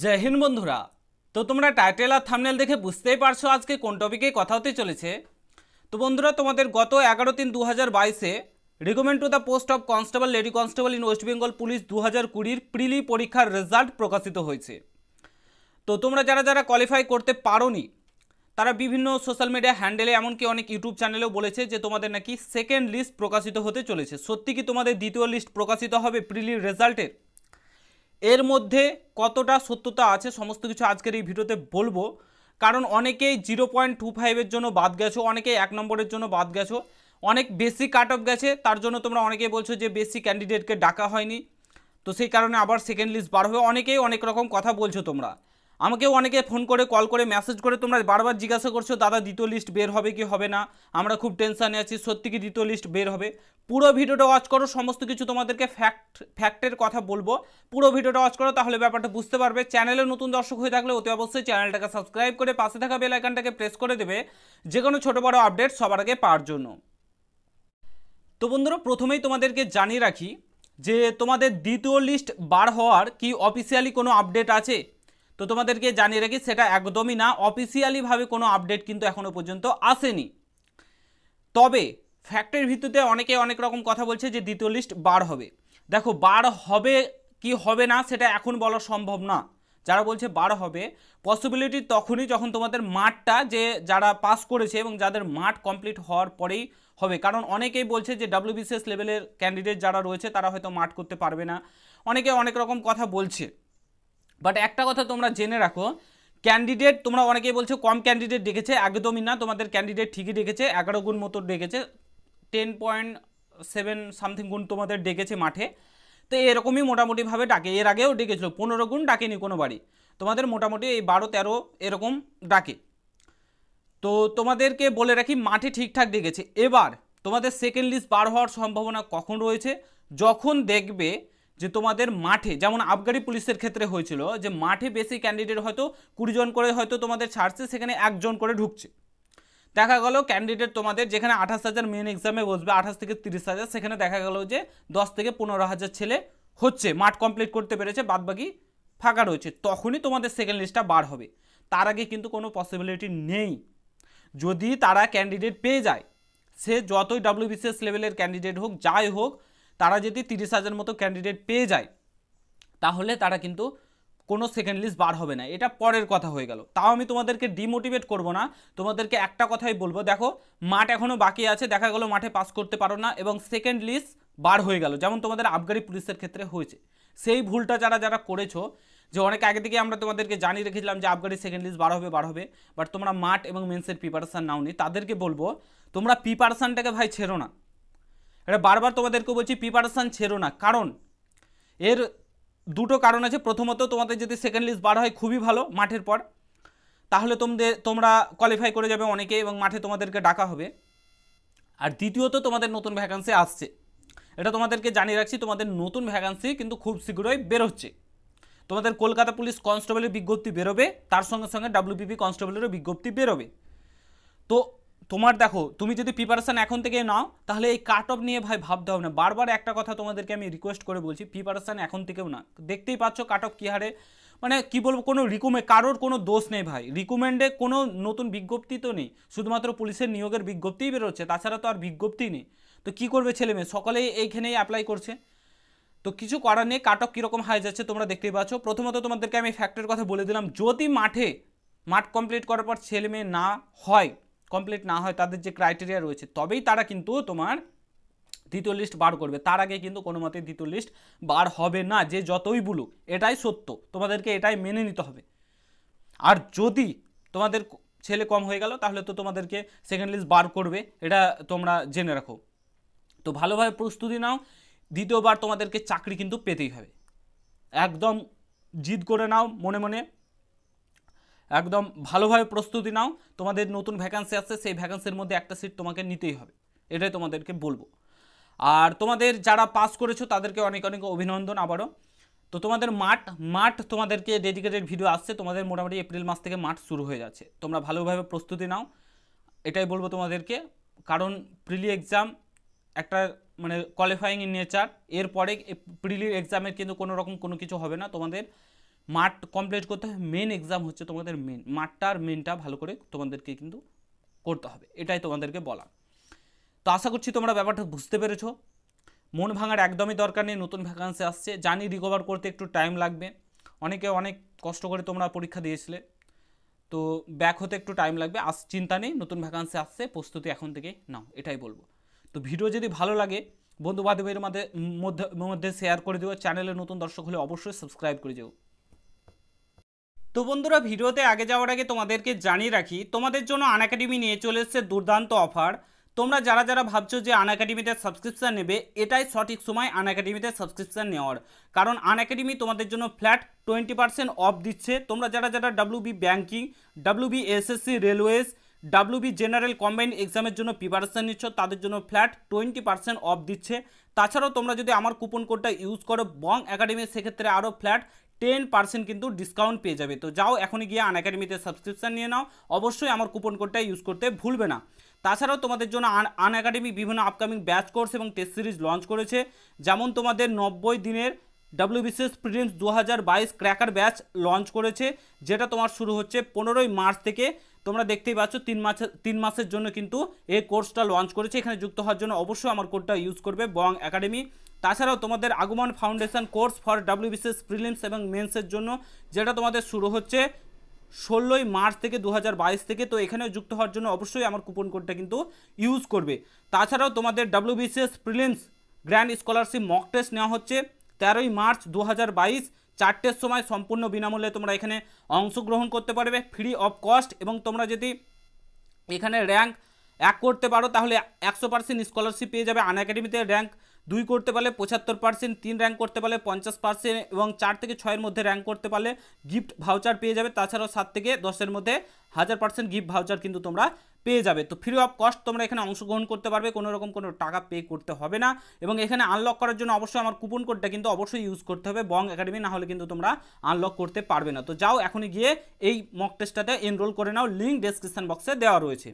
জয় হিন্দ বন্ধুরা তো তোমরা টাইটেল আর থামনেল দেখে বুঝতেই পারছো আজকে কোন টপিকে কথা হতে চলেছে তো বন্ধুরা তোমাদের গত এগারো তিন দু হাজার বাইশে recommend to the post of constable lady constable in West Bengal police দু হাজার কুড়ির প্রিলি পরীক্ষার রেজাল্ট প্রকাশিত হয়েছে তো তোমরা যারা যারা কোয়ালিফাই করতে পারোনি তারা বিভিন্ন সোশ্যাল মিডিয়া হ্যান্ডেলে এমনকি অনেক ইউটিউব চ্যানেলেও বলেছে যে তোমাদের নাকি সেকেন্ড লিস্ট প্রকাশিত হতে চলেছে সত্যি কি তোমাদের দ্বিতীয় লিস্ট প্রকাশিত হবে প্রিলির রেজাল্টের এর মধ্যে কতটা সত্যতা আছে সমস্ত কিছু আজকের এই ভিডিওতে বলবো কারণ অনেকেই জিরো পয়েন্ট টু ফাইভের জন্য বাদ গেছো অনেকেই এক নম্বরের জন্য বাদ গেছো অনেক বেশি কাট অফ গেছে তার জন্য তোমরা অনেকেই বলছো যে বেশি ক্যান্ডিডেটকে ডাকা হয়নি তো সেই কারণে আবার সেকেন্ড লিস্ট বার হয়ে অনেকেই অনেক রকম কথা বলছো তোমরা আমাকেও অনেকে ফোন করে কল করে মেসেজ করে তোমরা বারবার জিজ্ঞাসা করছো দাদা দ্বিতীয় লিস্ট বের হবে কি হবে না আমরা খুব টেনশানে আছি সত্যি কি দ্বিতীয় লিস্ট বের হবে পুরো ভিডিওটা ওয়াচ করো সমস্ত কিছু তোমাদেরকে ফ্যাক্ট ফ্যাক্টের কথা বলবো পুরো ভিডিওটা ওয়াচ করো তাহলে ব্যাপারটা বুঝতে পারবে চ্যানেলে নতুন দর্শক হয়ে থাকলে অতি অবশ্যই চ্যানেলটাকে সাবস্ক্রাইব করে পাশে থাকা বেল আইকনটাকে প্রেস করে দেবে যে কোনো ছোটো বড়ো আপডেট সবার আগে পাওয়ার জন্য তো বন্ধুরা প্রথমেই তোমাদেরকে জানিয়ে রাখি যে তোমাদের দ্বিতীয় লিস্ট বার হওয়ার কি অফিসিয়ালি কোনো আপডেট আছে তো তোমাদেরকে জানিয়ে রাখি সেটা একদমই না অফিসিয়ালিভাবে কোনো আপডেট কিন্তু এখনও পর্যন্ত আসেনি তবে ফ্যাক্টের ভিত্তিতে অনেকে অনেক রকম কথা বলছে যে দ্বিতীয় লিস্ট বার হবে দেখো বার হবে কি হবে না সেটা এখন বলা সম্ভব না যারা বলছে বার হবে পসিবিলিটি তখনই যখন তোমাদের মাঠটা যে যারা পাস করেছে এবং যাদের মাঠ কমপ্লিট হওয়ার পরেই হবে কারণ অনেকেই বলছে যে ডাব্লিউবিসিএস লেভেলের ক্যান্ডিডেট যারা রয়েছে তারা হয়তো মাঠ করতে পারবে না অনেকে অনেক রকম কথা বলছে বাট একটা কথা তোমরা জেনে রাখো ক্যান্ডিডেট তোমরা অনেকেই বলছো কম ক্যান্ডিডেট ডেকেছে একদমই না তোমাদের ক্যান্ডিডেট ঠিকই ডেকেছে এগারো গুণ মতো ডেকেছে টেন পয়েন্ট সেভেন সামথিং গুণ তোমাদের ডেকেছে মাঠে তো এরকমই মোটামুটিভাবে ডাকে এর আগেও ডেকেছিল পনেরো গুণ ডাকেনি কোনো বাড়ি তোমাদের মোটামুটি এই বারো তেরো এরকম ডাকে তো তোমাদেরকে বলে রাখি মাঠে ঠিকঠাক ডেকেছে এবার তোমাদের সেকেন্ড লিস্ট বার হওয়ার সম্ভাবনা কখন রয়েছে যখন দেখবে যে তোমাদের মাঠে যেমন আবগারি পুলিশের ক্ষেত্রে হয়েছিল যে মাঠে বেশি ক্যান্ডিডেট হয়তো কুড়িজন করে হয়তো তোমাদের ছাড়ছে সেখানে একজন করে ঢুকছে দেখা গেল ক্যান্ডিডেট তোমাদের যেখানে আঠাশ হাজার মেন এক্সামে বসবে আঠাশ থেকে তিরিশ হাজার সেখানে দেখা গেল যে দশ থেকে পনেরো হাজার ছেলে হচ্ছে মাঠ কমপ্লিট করতে পেরেছে বাদবাকি ফাঁকা রয়েছে তখনই তোমাদের সেকেন্ড লিস্টটা বার হবে তার আগে কিন্তু কোনো পসিবিলিটি নেই যদি তারা ক্যান্ডিডেট পেয়ে যায় সে যতই ডাব্লিউবিসিএস লেভেলের ক্যান্ডিডেট হোক যাই হোক তারা যদি তিরিশ হাজার মতো ক্যান্ডিডেট পেয়ে যায় তাহলে তারা কিন্তু কোনো সেকেন্ড লিস্ট বার হবে না এটা পরের কথা হয়ে গেল তাও আমি তোমাদেরকে ডিমোটিভেট করব না তোমাদেরকে একটা কথাই বলবো দেখো মাঠ এখনও বাকি আছে দেখা গেলো মাঠে পাস করতে পারো না এবং সেকেন্ড লিস্ট বার হয়ে গেল যেমন তোমাদের আবগারি পুলিশের ক্ষেত্রে হয়েছে সেই ভুলটা যারা যারা করেছো যে অনেক আগে থেকে আমরা তোমাদেরকে জানিয়ে রেখেছিলাম যে আবগারি সেকেন্ড লিস্ট বার হবে বার হবে বাট তোমরা মাঠ এবং মেন্সের প্রিপারেশান নাও নি তাদেরকে বলবো তোমরা প্রিপারেশানটাকে ভাই ছেড়ো না এটা বারবার তোমাদেরকে বলছি প্রিপারেশান ছেড়ো না কারণ এর দুটো কারণ আছে প্রথমত তোমাদের যদি সেকেন্ড লিস্ট বার হয় খুবই ভালো মাঠের পর তাহলে তোমাদের তোমরা কোয়ালিফাই করে যাবে অনেকে এবং মাঠে তোমাদেরকে ডাকা হবে আর দ্বিতীয়ত তোমাদের নতুন ভ্যাকান্সি আসছে এটা তোমাদেরকে জানিয়ে রাখছি তোমাদের নতুন ভ্যাকান্সি কিন্তু খুব শীঘ্রই বেরোচ্ছে তোমাদের কলকাতা পুলিশ কনস্টেবলের বিজ্ঞপ্তি বেরোবে তার সঙ্গে সঙ্গে ডাব্লিউপিপি কনস্টেবলেরও বিজ্ঞপ্তি বেরোবে তো তোমার দেখো তুমি যদি প্রিপারেশান এখন থেকে নাও তাহলে এই কাট অফ নিয়ে ভাই ভাবতে হবে না বারবার একটা কথা তোমাদেরকে আমি রিকোয়েস্ট করে বলছি প্রিপারেশান এখন থেকেও না দেখতেই পাচ্ছ কাট অফ কী হারে মানে কি বলবো কোনো রিকুমে কারোর কোনো দোষ নেই ভাই রিকুমেন্ডে কোনো নতুন বিজ্ঞপ্তি তো নেই শুধুমাত্র পুলিশের নিয়োগের বিজ্ঞপ্তিই বেরোচ্ছে তাছাড়া তো আর বিজ্ঞপ্তি নেই তো কি করবে ছেলে মেয়ে সকলেই এইখানেই অ্যাপ্লাই করছে তো কিছু করার নেই কাট অফ কীরকম হয়ে যাচ্ছে তোমরা দেখতেই পাচ্ছ প্রথমত তোমাদেরকে আমি ফ্যাক্টরের কথা বলে দিলাম যদি মাঠে মাঠ কমপ্লিট করার পর ছেলে মেয়ে না হয় কমপ্লিট না হয় তাদের যে ক্রাইটেরিয়া রয়েছে তবেই তারা কিন্তু তোমার দ্বিতীয় লিস্ট বার করবে তার আগে কিন্তু কোনো মতে দ্বিতীয় লিস্ট বার হবে না যে যতই বলুক এটাই সত্য তোমাদেরকে এটাই মেনে নিতে হবে আর যদি তোমাদের ছেলে কম হয়ে গেল তাহলে তো তোমাদেরকে সেকেন্ড লিস্ট বার করবে এটা তোমরা জেনে রাখো তো ভালোভাবে প্রস্তুতি নাও দ্বিতীয়বার তোমাদেরকে চাকরি কিন্তু পেতেই হবে একদম জিদ করে নাও মনে মনে একদম ভালোভাবে প্রস্তুতি নাও তোমাদের নতুন ভ্যাকান্সি আছে সেই ভ্যাকান্সির মধ্যে একটা সিট তোমাকে নিতেই হবে এটাই তোমাদেরকে বলবো আর তোমাদের যারা পাস করেছো তাদেরকে অনেক অনেক অভিনন্দন আবারও তো তোমাদের মাঠ মাঠ তোমাদেরকে ডেডিকেটেড ভিডিও আসছে তোমাদের মোটামুটি এপ্রিল মাস থেকে মাঠ শুরু হয়ে যাচ্ছে তোমরা ভালোভাবে প্রস্তুতি নাও এটাই বলবো তোমাদেরকে কারণ প্রিলি এক্সাম একটা মানে কোয়ালিফাইং ইন নেচার এরপরে প্রিলির এক্সামের কিন্তু কোনো রকম কোনো কিছু হবে না তোমাদের মাঠ কমপ্লিট করতে হবে মেন এক্সাম হচ্ছে তোমাদের মেন মাঠটা আর মেনটা ভালো করে তোমাদেরকে কিন্তু করতে হবে এটাই তোমাদেরকে বলা তো আশা করছি তোমরা ব্যাপারটা বুঝতে পেরেছ মন ভাঙার একদমই দরকার নেই নতুন ভ্যাকান্সি আসছে জানি রিকভার করতে একটু টাইম লাগবে অনেকে অনেক কষ্ট করে তোমরা পরীক্ষা দিয়েছিলে তো ব্যাক হতে একটু টাইম লাগবে আস চিন্তা নেই নতুন ভ্যাকান্সি আসছে প্রস্তুতি এখন থেকে নাও এটাই বলবো তো ভিডিও যদি ভালো লাগে বন্ধু বান্ধবের মধ্যে মধ্যে শেয়ার করে দেবো চ্যানেলে নতুন দর্শক হলে অবশ্যই সাবস্ক্রাইব করে দেবো তো বন্ধুরা ভিডিওতে আগে যাওয়ার আগে তোমাদেরকে জানিয়ে রাখি তোমাদের জন্য আন একাডেমি নিয়ে চলে এসছে দুর্দান্ত অফার তোমরা যারা যারা ভাবছো যে আন একাডেমিতে সাবস্ক্রিপশান নেবে এটাই সঠিক সময় আন একাডেমিতে সাবস্ক্রিপশান নেওয়ার কারণ আন একাডেমি তোমাদের জন্য ফ্ল্যাট টোয়েন্টি পার্সেন্ট অফ দিচ্ছে তোমরা যারা যারা WB banking WB SSC railways B general combined এক্সামের জন্য প্রিপারেশান নিচ্ছ তাদের জন্য ফ্ল্যাট টোয়েন্টি পার্সেন্ট অফ দিচ্ছে তাছাড়াও তোমরা যদি আমার কুপন কোডটা ইউজ করো বং একাডেমি সেক্ষেত্রে আরও ফ্ল্যাট টেন পার্সেন্ট কিন্তু ডিসকাউন্ট পেয়ে যাবে তো যাও এখনই গিয়ে আন একাডেমিতে সাবস্ক্রিপশান নিয়ে নাও অবশ্যই আমার কুপন কোডটা ইউজ করতে ভুলবে না তাছাড়াও তোমাদের জন্য আন একাডেমি বিভিন্ন আপকামিং ব্যাচ কোর্স এবং টেস্ট সিরিজ লঞ্চ করেছে যেমন তোমাদের নব্বই দিনের ডাব্লিউবিসিএস প্রিডেন্স দু হাজার বাইশ ক্র্যাকার ব্যাচ লঞ্চ করেছে যেটা তোমার শুরু হচ্ছে পনেরোই মার্চ থেকে তোমরা দেখতেই পাচ্ছ তিন মাসের তিন মাসের জন্য কিন্তু এই কোর্সটা লঞ্চ করেছে এখানে যুক্ত হওয়ার জন্য অবশ্যই আমার কোডটা ইউজ করবে বং একাডেমি তাছাড়াও তোমাদের আগমন foundation course for W BCS prelims এবং মেন্সের জন্য যেটা তোমাদের শুরু হচ্ছে ষোলোই মার্চ থেকে দু থেকে তো এখানেও যুক্ত হওয়ার জন্য অবশ্যই আমার কুপন কোডটা কিন্তু ইউজ করবে তাছাড়াও তোমাদের BCS prelims grand scholarship mock test নেওয়া হচ্ছে তেরোই মার্চ দু চারটের সময় সম্পূর্ণ বিনামূল্যে তোমরা এখানে অংশগ্রহণ করতে পারবে ফ্রি অফ কস্ট এবং তোমরা যদি এখানে র্যাঙ্ক এক করতে পারো তাহলে একশো পার্সেন্ট স্কলারশিপ পেয়ে যাবে আন অ্যাকাডেমিতে র্যাঙ্ক দুই করতে পারলে পঁচাত্তর পার্সেন্ট তিন র্যাঙ্ক করতে পারলে পঞ্চাশ পার্সেন্ট এবং চার থেকে ছয়ের মধ্যে র্যাঙ্ক করতে পারলে গিফট ভাউচার পেয়ে যাবে তাছাড়াও সাত থেকে দশের মধ্যে হাজার পার্সেন্ট গিফট ভাউচার কিন্তু তোমরা পেয়ে যাবে তো ফ্রি অফ কস্ট তোমরা এখানে অংশগ্রহণ করতে পারবে কোনো রকম কোনো টাকা পে করতে হবে না এবং এখানে আনলক করার জন্য অবশ্যই আমার কুপন কোডটা কিন্তু অবশ্যই ইউজ করতে হবে বং একাডেমি না হলে কিন্তু তোমরা আনলক করতে পারবে না তো যাও এখনই গিয়ে এই মক টেস্টটাতে এনরোল করে নাও লিঙ্ক ডেসক্রিপশান বক্সে দেওয়া রয়েছে